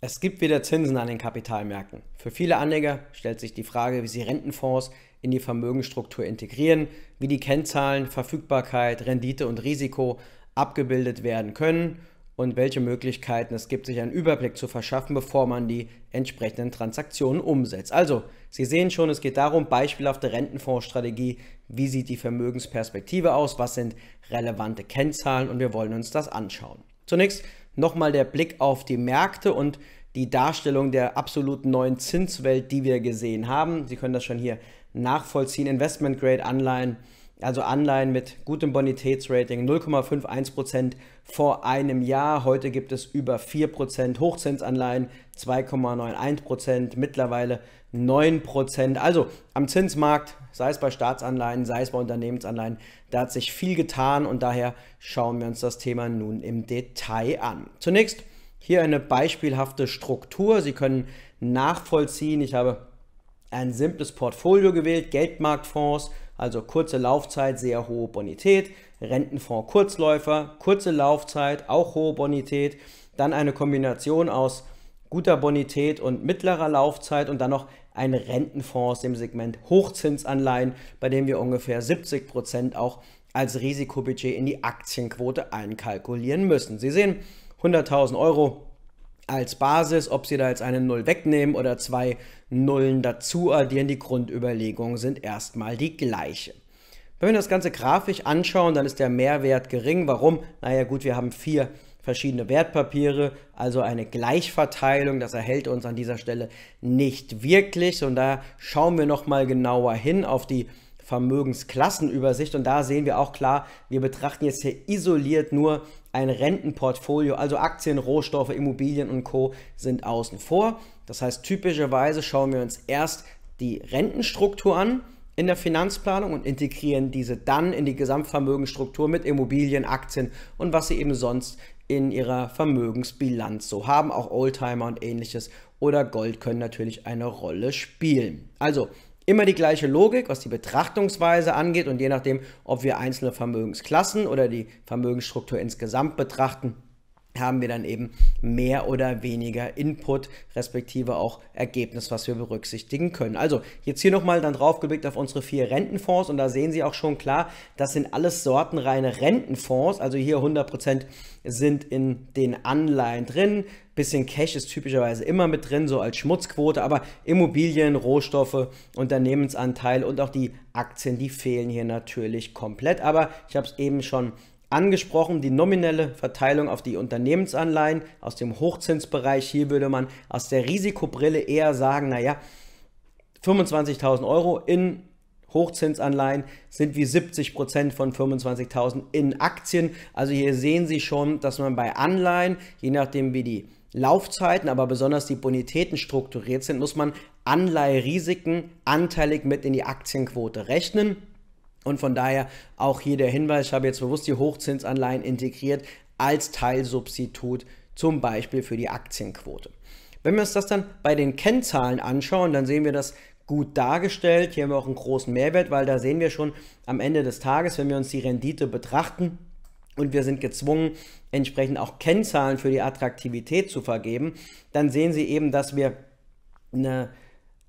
Es gibt wieder Zinsen an den Kapitalmärkten. Für viele Anleger stellt sich die Frage, wie sie Rentenfonds in die Vermögensstruktur integrieren, wie die Kennzahlen Verfügbarkeit, Rendite und Risiko abgebildet werden können und welche Möglichkeiten es gibt, sich einen Überblick zu verschaffen, bevor man die entsprechenden Transaktionen umsetzt. Also, Sie sehen schon, es geht darum, beispielhafte Rentenfondsstrategie, wie sieht die Vermögensperspektive aus, was sind relevante Kennzahlen und wir wollen uns das anschauen. Zunächst nochmal der Blick auf die Märkte und die Darstellung der absoluten neuen Zinswelt, die wir gesehen haben. Sie können das schon hier nachvollziehen. Investment-Grade-Anleihen also Anleihen mit gutem Bonitätsrating, 0,51% vor einem Jahr. Heute gibt es über 4% Hochzinsanleihen, 2,91%, mittlerweile 9%. Also am Zinsmarkt, sei es bei Staatsanleihen, sei es bei Unternehmensanleihen, da hat sich viel getan und daher schauen wir uns das Thema nun im Detail an. Zunächst hier eine beispielhafte Struktur. Sie können nachvollziehen, ich habe ein simples Portfolio gewählt, Geldmarktfonds, also kurze Laufzeit, sehr hohe Bonität. Rentenfonds Kurzläufer, kurze Laufzeit, auch hohe Bonität. Dann eine Kombination aus guter Bonität und mittlerer Laufzeit und dann noch ein Rentenfonds aus dem Segment Hochzinsanleihen, bei dem wir ungefähr 70% Prozent auch als Risikobudget in die Aktienquote einkalkulieren müssen. Sie sehen, 100.000 Euro als Basis, ob Sie da jetzt eine Null wegnehmen oder zwei Nullen dazu addieren, die Grundüberlegungen sind erstmal die gleiche. Wenn wir das Ganze grafisch anschauen, dann ist der Mehrwert gering. Warum? Naja gut, wir haben vier verschiedene Wertpapiere, also eine Gleichverteilung. Das erhält uns an dieser Stelle nicht wirklich. Und da schauen wir nochmal genauer hin auf die Vermögensklassenübersicht und da sehen wir auch klar, wir betrachten jetzt hier isoliert nur ein Rentenportfolio, also Aktien, Rohstoffe, Immobilien und Co. sind außen vor. Das heißt, typischerweise schauen wir uns erst die Rentenstruktur an in der Finanzplanung und integrieren diese dann in die Gesamtvermögensstruktur mit Immobilien, Aktien und was sie eben sonst in ihrer Vermögensbilanz so haben. Auch Oldtimer und ähnliches oder Gold können natürlich eine Rolle spielen. Also Immer die gleiche Logik, was die Betrachtungsweise angeht und je nachdem, ob wir einzelne Vermögensklassen oder die Vermögensstruktur insgesamt betrachten, haben wir dann eben mehr oder weniger Input, respektive auch Ergebnis, was wir berücksichtigen können. Also jetzt hier nochmal dann drauf geblickt auf unsere vier Rentenfonds und da sehen Sie auch schon klar, das sind alles sortenreine Rentenfonds, also hier 100% sind in den Anleihen drin, bisschen Cash ist typischerweise immer mit drin, so als Schmutzquote, aber Immobilien, Rohstoffe, Unternehmensanteil und auch die Aktien, die fehlen hier natürlich komplett, aber ich habe es eben schon Angesprochen die nominelle Verteilung auf die Unternehmensanleihen aus dem Hochzinsbereich. Hier würde man aus der Risikobrille eher sagen, naja, 25.000 Euro in Hochzinsanleihen sind wie 70% von 25.000 in Aktien. Also hier sehen Sie schon, dass man bei Anleihen, je nachdem wie die Laufzeiten, aber besonders die Bonitäten strukturiert sind, muss man Anleiherisiken anteilig mit in die Aktienquote rechnen. Und von daher auch hier der Hinweis, ich habe jetzt bewusst die Hochzinsanleihen integriert als Teilsubstitut, zum Beispiel für die Aktienquote. Wenn wir uns das dann bei den Kennzahlen anschauen, dann sehen wir das gut dargestellt. Hier haben wir auch einen großen Mehrwert, weil da sehen wir schon am Ende des Tages, wenn wir uns die Rendite betrachten und wir sind gezwungen, entsprechend auch Kennzahlen für die Attraktivität zu vergeben, dann sehen Sie eben, dass wir eine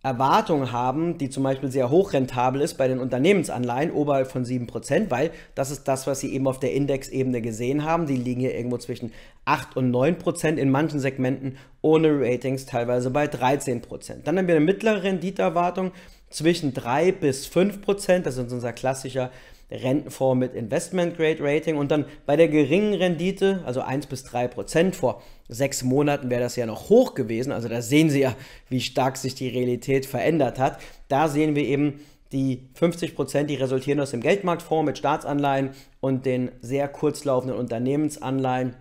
Erwartung haben, die zum Beispiel sehr hochrentabel ist bei den Unternehmensanleihen oberhalb von 7%, weil das ist das, was Sie eben auf der Indexebene gesehen haben. Die liegen hier irgendwo zwischen 8 und 9%, in manchen Segmenten ohne Ratings teilweise bei 13%. Dann haben wir eine mittlere Renditeerwartung zwischen 3 bis 5%, das ist unser klassischer Rentenfonds mit Investment Grade Rating und dann bei der geringen Rendite, also 1 bis 3 Prozent vor sechs Monaten wäre das ja noch hoch gewesen. Also da sehen Sie ja, wie stark sich die Realität verändert hat. Da sehen wir eben die 50 Prozent, die resultieren aus dem Geldmarktfonds mit Staatsanleihen und den sehr kurzlaufenden Unternehmensanleihen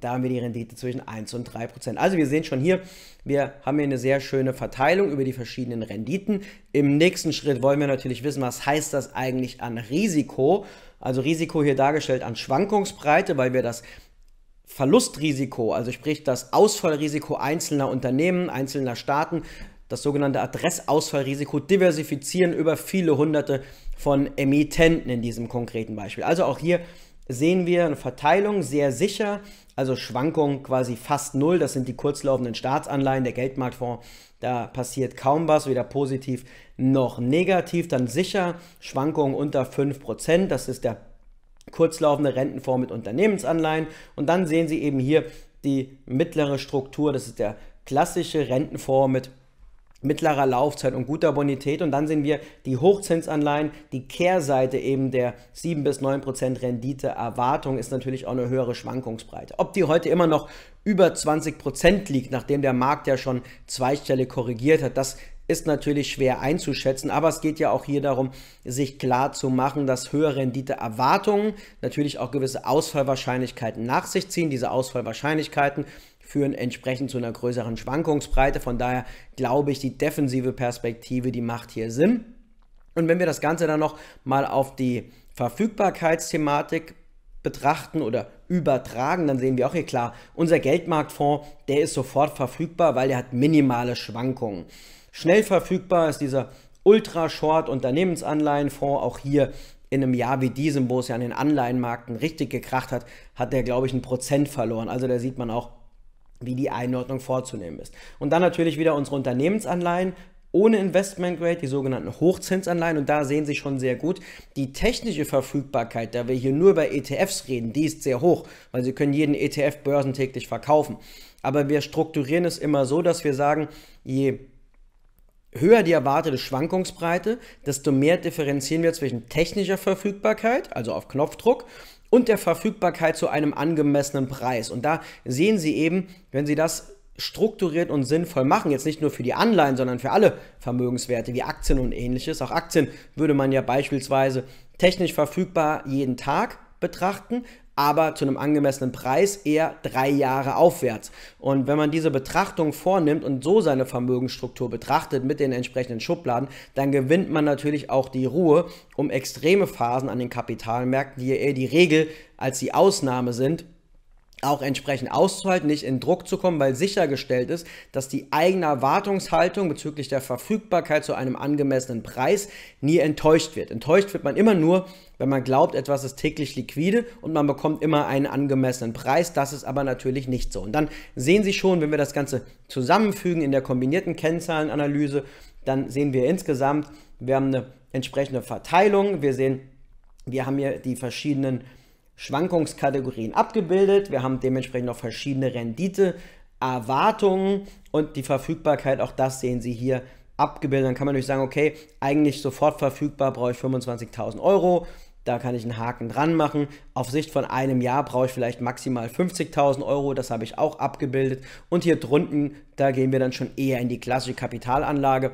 da haben wir die Rendite zwischen 1 und 3 Prozent. Also wir sehen schon hier, wir haben hier eine sehr schöne Verteilung über die verschiedenen Renditen. Im nächsten Schritt wollen wir natürlich wissen, was heißt das eigentlich an Risiko. Also Risiko hier dargestellt an Schwankungsbreite, weil wir das Verlustrisiko, also sprich das Ausfallrisiko einzelner Unternehmen, einzelner Staaten, das sogenannte Adressausfallrisiko diversifizieren über viele hunderte von Emittenten in diesem konkreten Beispiel. Also auch hier sehen wir eine Verteilung sehr sicher also Schwankungen quasi fast null. Das sind die kurzlaufenden Staatsanleihen, der Geldmarktfonds. Da passiert kaum was, weder positiv noch negativ. Dann sicher Schwankungen unter 5%. Das ist der kurzlaufende Rentenfonds mit Unternehmensanleihen. Und dann sehen Sie eben hier die mittlere Struktur. Das ist der klassische Rentenfonds mit mittlerer Laufzeit und guter Bonität. Und dann sehen wir die Hochzinsanleihen, die Kehrseite eben der 7 bis 9 Prozent Rendite Erwartung ist natürlich auch eine höhere Schwankungsbreite. Ob die heute immer noch über 20 Prozent liegt, nachdem der Markt ja schon zweistellig korrigiert hat, das ist natürlich schwer einzuschätzen, aber es geht ja auch hier darum, sich klar zu machen, dass höhere Renditeerwartungen natürlich auch gewisse Ausfallwahrscheinlichkeiten nach sich ziehen. Diese Ausfallwahrscheinlichkeiten führen entsprechend zu einer größeren Schwankungsbreite. Von daher glaube ich, die defensive Perspektive, die macht hier Sinn. Und wenn wir das Ganze dann noch mal auf die Verfügbarkeitsthematik betrachten oder übertragen, dann sehen wir auch hier klar, unser Geldmarktfonds, der ist sofort verfügbar, weil er hat minimale Schwankungen. Schnell verfügbar ist dieser Ultra-Short-Unternehmensanleihenfonds. Auch hier in einem Jahr wie diesem, wo es ja an den Anleihenmärkten richtig gekracht hat, hat der, glaube ich, einen Prozent verloren. Also da sieht man auch, wie die Einordnung vorzunehmen ist. Und dann natürlich wieder unsere Unternehmensanleihen, ohne Investment Grade, die sogenannten Hochzinsanleihen. Und da sehen Sie schon sehr gut, die technische Verfügbarkeit, da wir hier nur über ETFs reden, die ist sehr hoch, weil Sie können jeden ETF börsentäglich verkaufen. Aber wir strukturieren es immer so, dass wir sagen, je höher die erwartete Schwankungsbreite, desto mehr differenzieren wir zwischen technischer Verfügbarkeit, also auf Knopfdruck, und der Verfügbarkeit zu einem angemessenen Preis. Und da sehen Sie eben, wenn Sie das strukturiert und sinnvoll machen, jetzt nicht nur für die Anleihen, sondern für alle Vermögenswerte wie Aktien und ähnliches. Auch Aktien würde man ja beispielsweise technisch verfügbar jeden Tag betrachten, aber zu einem angemessenen Preis eher drei Jahre aufwärts. Und wenn man diese Betrachtung vornimmt und so seine Vermögensstruktur betrachtet mit den entsprechenden Schubladen, dann gewinnt man natürlich auch die Ruhe, um extreme Phasen an den Kapitalmärkten, die eher die Regel als die Ausnahme sind, auch entsprechend auszuhalten, nicht in Druck zu kommen, weil sichergestellt ist, dass die eigene Erwartungshaltung bezüglich der Verfügbarkeit zu einem angemessenen Preis nie enttäuscht wird. Enttäuscht wird man immer nur, wenn man glaubt, etwas ist täglich liquide und man bekommt immer einen angemessenen Preis. Das ist aber natürlich nicht so. Und dann sehen Sie schon, wenn wir das Ganze zusammenfügen in der kombinierten Kennzahlenanalyse, dann sehen wir insgesamt, wir haben eine entsprechende Verteilung, wir sehen, wir haben hier die verschiedenen Schwankungskategorien abgebildet. Wir haben dementsprechend noch verschiedene Renditeerwartungen und die Verfügbarkeit, auch das sehen Sie hier abgebildet. Dann kann man natürlich sagen, okay, eigentlich sofort verfügbar brauche ich 25.000 Euro. Da kann ich einen Haken dran machen. Auf Sicht von einem Jahr brauche ich vielleicht maximal 50.000 Euro. Das habe ich auch abgebildet. Und hier drunten, da gehen wir dann schon eher in die klassische Kapitalanlage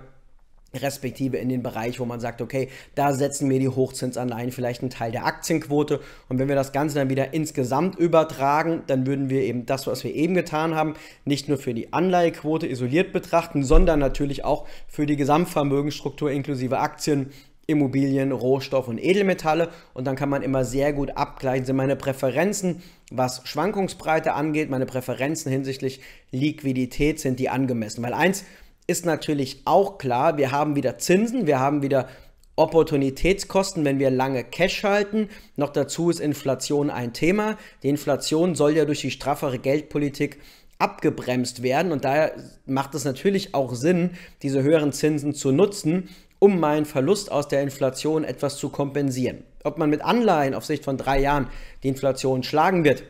respektive in den Bereich, wo man sagt, okay, da setzen wir die Hochzinsanleihen vielleicht einen Teil der Aktienquote und wenn wir das Ganze dann wieder insgesamt übertragen, dann würden wir eben das, was wir eben getan haben, nicht nur für die Anleihequote isoliert betrachten, sondern natürlich auch für die Gesamtvermögensstruktur inklusive Aktien, Immobilien, Rohstoff und Edelmetalle und dann kann man immer sehr gut abgleichen, sind meine Präferenzen, was Schwankungsbreite angeht, meine Präferenzen hinsichtlich Liquidität sind die angemessen, weil eins ist natürlich auch klar, wir haben wieder Zinsen, wir haben wieder Opportunitätskosten, wenn wir lange Cash halten. Noch dazu ist Inflation ein Thema. Die Inflation soll ja durch die straffere Geldpolitik abgebremst werden und daher macht es natürlich auch Sinn, diese höheren Zinsen zu nutzen, um meinen Verlust aus der Inflation etwas zu kompensieren. Ob man mit Anleihen auf Sicht von drei Jahren die Inflation schlagen wird,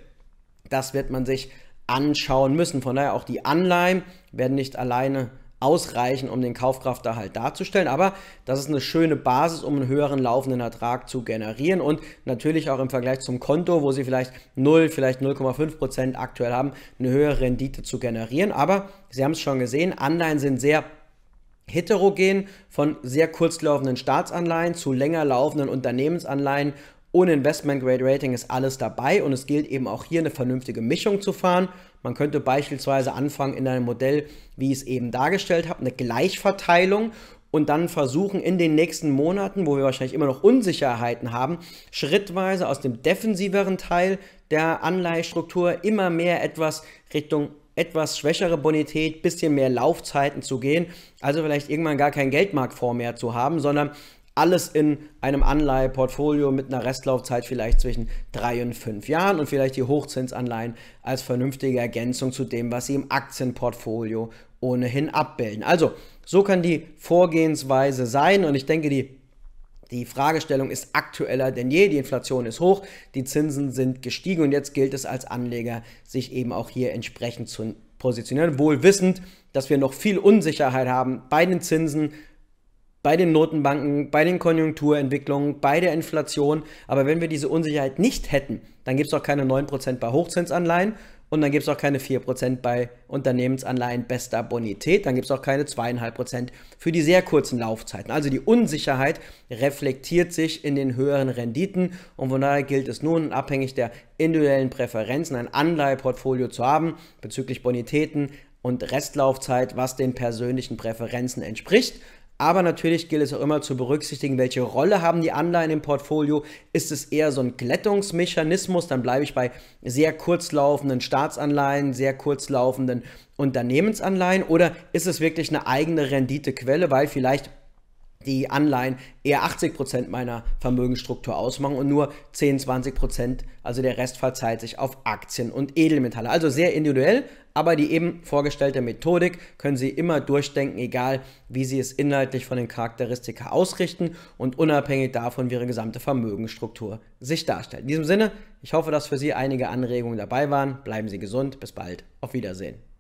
das wird man sich anschauen müssen. Von daher auch die Anleihen werden nicht alleine ausreichen, um den Kaufkrafterhalt darzustellen. Aber das ist eine schöne Basis, um einen höheren laufenden Ertrag zu generieren und natürlich auch im Vergleich zum Konto, wo Sie vielleicht 0, vielleicht 0,5 Prozent aktuell haben, eine höhere Rendite zu generieren. Aber Sie haben es schon gesehen, Anleihen sind sehr heterogen von sehr kurz laufenden Staatsanleihen zu länger laufenden Unternehmensanleihen ohne Investment Grade Rating ist alles dabei und es gilt eben auch hier eine vernünftige Mischung zu fahren. Man könnte beispielsweise anfangen in einem Modell, wie ich es eben dargestellt habe, eine Gleichverteilung und dann versuchen in den nächsten Monaten, wo wir wahrscheinlich immer noch Unsicherheiten haben, schrittweise aus dem defensiveren Teil der Anleihestruktur immer mehr etwas Richtung etwas schwächere Bonität, bisschen mehr Laufzeiten zu gehen, also vielleicht irgendwann gar kein Geldmarktfonds mehr zu haben, sondern alles in einem Anleiheportfolio mit einer Restlaufzeit vielleicht zwischen drei und fünf Jahren und vielleicht die Hochzinsanleihen als vernünftige Ergänzung zu dem, was sie im Aktienportfolio ohnehin abbilden. Also, so kann die Vorgehensweise sein und ich denke, die die Fragestellung ist aktueller denn je, die Inflation ist hoch, die Zinsen sind gestiegen und jetzt gilt es als Anleger, sich eben auch hier entsprechend zu positionieren, wohl wissend, dass wir noch viel Unsicherheit haben bei den Zinsen, bei den Notenbanken, bei den Konjunkturentwicklungen, bei der Inflation. Aber wenn wir diese Unsicherheit nicht hätten, dann gibt es auch keine 9% bei Hochzinsanleihen und dann gibt es auch keine 4% bei Unternehmensanleihen bester Bonität. Dann gibt es auch keine 2,5% für die sehr kurzen Laufzeiten. Also die Unsicherheit reflektiert sich in den höheren Renditen und von daher gilt es nun, abhängig der individuellen Präferenzen, ein Anleiheportfolio zu haben bezüglich Bonitäten und Restlaufzeit, was den persönlichen Präferenzen entspricht. Aber natürlich gilt es auch immer zu berücksichtigen, welche Rolle haben die Anleihen im Portfolio. Ist es eher so ein Glättungsmechanismus, dann bleibe ich bei sehr kurzlaufenden Staatsanleihen, sehr kurzlaufenden Unternehmensanleihen. Oder ist es wirklich eine eigene Renditequelle, weil vielleicht die Anleihen eher 80% meiner Vermögensstruktur ausmachen und nur 10, 20%, also der Rest verzeiht sich auf Aktien und Edelmetalle. Also sehr individuell, aber die eben vorgestellte Methodik können Sie immer durchdenken, egal wie Sie es inhaltlich von den Charakteristika ausrichten und unabhängig davon, wie Ihre gesamte Vermögensstruktur sich darstellt. In diesem Sinne, ich hoffe, dass für Sie einige Anregungen dabei waren. Bleiben Sie gesund, bis bald, auf Wiedersehen.